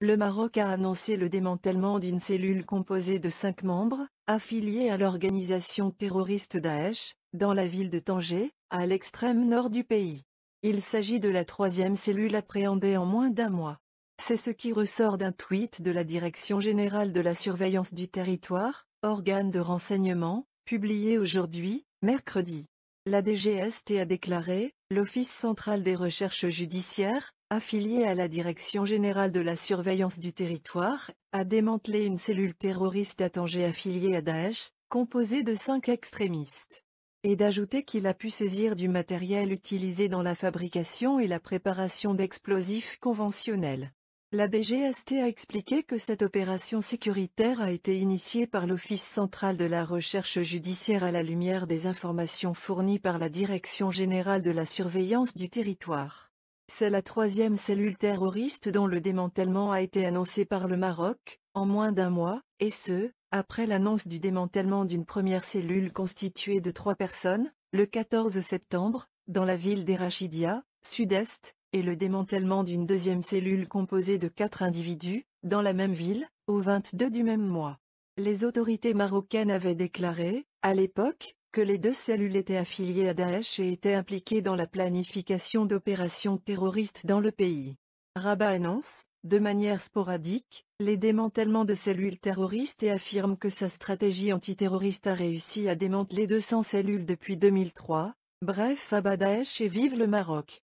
Le Maroc a annoncé le démantèlement d'une cellule composée de cinq membres, affiliés à l'organisation terroriste Daesh, dans la ville de Tanger, à l'extrême nord du pays. Il s'agit de la troisième cellule appréhendée en moins d'un mois. C'est ce qui ressort d'un tweet de la Direction générale de la surveillance du territoire, organe de renseignement, publié aujourd'hui, mercredi. La DGST a déclaré, l'Office central des recherches judiciaires, affilié à la Direction Générale de la Surveillance du Territoire, a démantelé une cellule terroriste à Tangier affiliée à Daesh, composée de cinq extrémistes. Et d'ajouter qu'il a pu saisir du matériel utilisé dans la fabrication et la préparation d'explosifs conventionnels. La DGST a expliqué que cette opération sécuritaire a été initiée par l'Office central de la recherche judiciaire à la lumière des informations fournies par la Direction générale de la surveillance du territoire. C'est la troisième cellule terroriste dont le démantèlement a été annoncé par le Maroc, en moins d'un mois, et ce, après l'annonce du démantèlement d'une première cellule constituée de trois personnes, le 14 septembre, dans la ville d'Erachidia, sud-est, et le démantèlement d'une deuxième cellule composée de quatre individus, dans la même ville, au 22 du même mois. Les autorités marocaines avaient déclaré, à l'époque, que les deux cellules étaient affiliées à Daesh et étaient impliquées dans la planification d'opérations terroristes dans le pays. Rabat annonce, de manière sporadique, les démantèlements de cellules terroristes et affirme que sa stratégie antiterroriste a réussi à démanteler 200 cellules depuis 2003. Bref, Abba Daesh et vive le Maroc